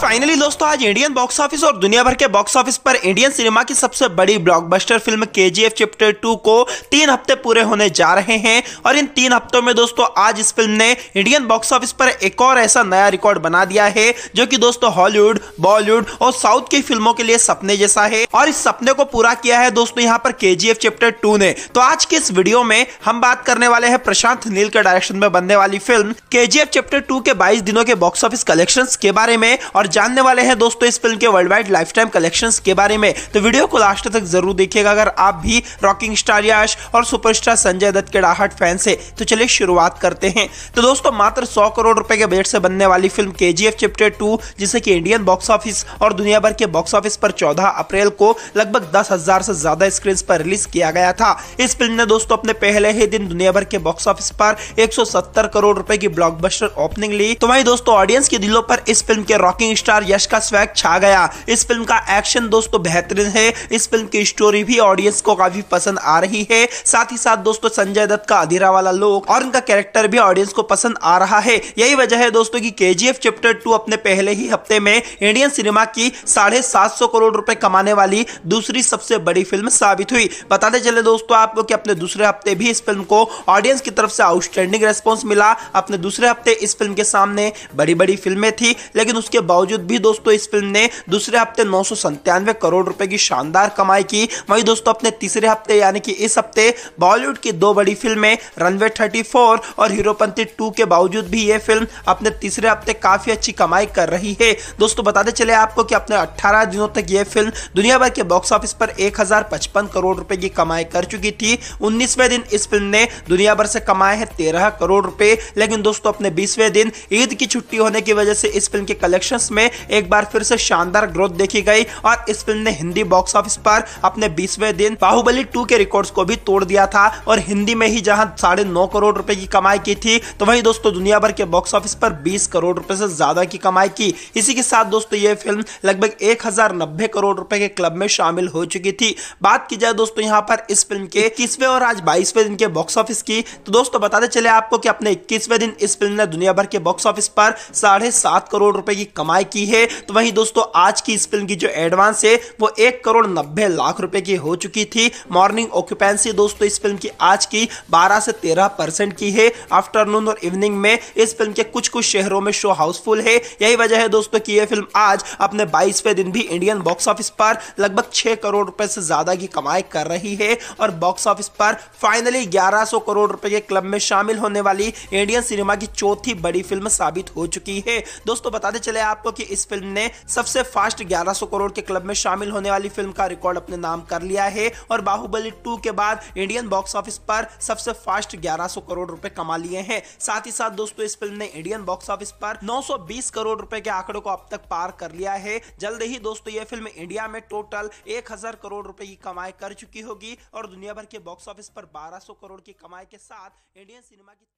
finally दोस्तों आज Indian box office और दुनिया भर के बॉक्स ऑफिस पर इंडियन सिनेमा की सबसे बड़ी ब्लॉकबस्टर फिल्म एफ चैप्टर टू को तीन हफ्ते पूरे होने जा रहे हैं और इन तीन हफ्तों में दोस्तों आज इस फिल्म ने इंडियन बॉक्स ऑफिस पर एक और ऐसा नया रिकॉर्ड बना दिया है जो कि दोस्तों हॉलीवुड बॉलीवुड और साउथ की फिल्मों के लिए सपने जैसा है और इस सपने को पूरा किया है दोस्तों यहाँ पर के चैप्टर टू ने तो आज के इस वीडियो में हम बात करने वाले हैं प्रशांत नील के डायरेक्शन में बनने वाली फिल्म के चैप्टर टू के बाईस दिनों के बॉक्स ऑफिस कलेक्शन के बारे में और और जानने वाले हैं दोस्तों इस फिल्म के worldwide lifetime collection के बारे में तो वीडियो को लास्ट तक जरूर देखिएगा अगर आप भी रॉकिंग स्टार यश और सुपरस्टार संजय दत्त के डाहट फैन से तो चलिए शुरुआत करते हैं तो दोस्तों मात्र सौ करोड़ रुपए के बजट से बनने वाली फिल्म के चैप्टर टू जिसे की इंडियन बॉक्स ऑफिस और दुनिया भर के बॉक्स ऑफिस पर चौदह अप्रैल को लगभग दस हजार से ज्यादा स्क्रीन पर रिलीज किया गया था इस फिल्म ने दोस्तों अपने पहले ही दिन दुनिया भर के बॉक्स ऑफिस पर 170 करोड़ रुपए की ब्लॉकबस्टर ओपनिंग ली तो वही दोस्तों ऑडियंस के दिलों पर इस फिल्म के रॉकिंग स्टार यश का स्वैग छा गया इस फिल्म का एक्शन दोस्तों बेहतरीन है इस फिल्म की स्टोरी भी ऑडियंस को काफी पसंद आ रही है साथ ही साथ दोस्तों संजय दत्त का अधीरा वाला लोग और इनका कैरेक्टर भी ऑडियंस को पसंद आ रहा है यही वजह है दोस्तों की के चैप्टर टू अपने पहले ही हफ्ते में इंडियन सिनेमा की साढ़े सात सौ करोड़ रुपए कमाने वाली दूसरी सबसे बड़ी फिल्म साबित हुई बताते चले दोस्तों आपको कि अपने दूसरे हफ्ते भी इस फिल्म को ऑडियंस की तरफ से आउटस्टैंडिंग रेस्पॉन्स मिला अपने दूसरे हफ्ते इस फिल्म के सामने बड़ी बड़ी फिल्में थी लेकिन उसके बावजूद बावजूद भी दोस्तों इस फिल्म ने दूसरे हफ्ते नौ करोड़ रुपए की शानदार कमाई की वहीं दोस्तों अपने तीसरे हफ्ते यानी कि इस हफ्ते बॉलीवुड की दो बड़ी फिल्में रनवे 34 और हीरोपंथी 2 के बावजूद भी ये फिल्म अपने तीसरे हफ्ते काफी अच्छी कमाई कर रही है दोस्तों बताते चले आपको कि अपने अट्ठारह दिनों तक ये फिल्म दुनिया भर के बॉक्स ऑफिस पर एक करोड़ रुपए की कमाई कर चुकी थी उन्नीसवें दिन इस फिल्म ने दुनिया भर से कमाए है तेरह करोड़ रुपए लेकिन दोस्तों अपने बीसवें दिन ईद की छुट्टी होने की वजह से इस फिल्म के कलेक्शन में एक बार फिर से शानदार ग्रोथ देखी गई और इस फिल्म ने हिंदी बॉक्स ऑफिस पर अपने बीसवे दिन बाहुबली टू के रिकॉर्ड को भी तोड़ दिया था और हिंदी में ही जहाँ साढ़े नौ करोड़ रुपए की कमाई की थी तो वही दोस्तों दुनिया भर के बॉक्स ऑफिस पर बीस करोड़ रुपए से ज्यादा की कमाई की इसी के साथ दोस्तों ये फिल्म लगभग एक करोड़ रुपए के क्लब में शामिल हो चुकी थी बात की जाए दोस्तों यहाँ पर इस फिल्म के इक्कीसवे और आज बाईसवे दिन के बॉक्स ऑफिस की तो दोस्तों बताते चले आपको कि अपने इक्कीसवे दिन इस फिल्म ने दुनिया भर के बॉक्स ऑफिस पर साढ़े सात करोड़ रुपए की कमाई की है तो वहीं दोस्तों आज की इस फिल्म की जो एडवांस है वो एक करोड़ नब्बे लाख रुपए की हो चुकी थी मॉर्निंग ऑक्यूपेंसी दोस्तों इस फिल्म की आज की बारह से तेरह परसेंट की है आफ्टरनून और इवनिंग में इस फिल्म के कुछ कुछ शहरों में शो हाउसफुल है यही वजह है दोस्तों की यह फिल्म आज अपने बाईसवें दिन भी इंडियन बॉक्स ऑफिस पर लगभग छह करोड़ रुपए से ज्यादा की कमाई कर रही है और बॉक्स ऑफिस पर फाइनली ग्यारह करोड़ रुपए के क्लब में शामिल होने वाली इंडियन सिनेमा की चौथी बड़ी फिल्म साबित हो चुकी है दोस्तों बताते चले आपको कि इस फिल्म ने सबसे फास्ट 1100 करोड़ के क्लब में शामिल होने वाली फिल्म का रिकॉर्ड अपने नाम कर लिया है और बाहुबली 2 के बाद इंडियन बॉक्स ऑफिस पर सबसे फास्ट 1100 करोड़ रुपए कमा लिए हैं साथ ही साथ दोस्तों इस फिल्म ने इंडियन बॉक्स ऑफिस पर 920 करोड़ रुपए के आंकड़े को अब तक पार कर लिया है जल्द ही दोस्तों ये फिल्म इंडिया में टोटल एक करोड़ रुपए की कमाई कर चुकी होगी और दुनिया भर के बॉक्स ऑफिस पर बारह करोड़ की कमाई के साथ इंडियन सिनेमा की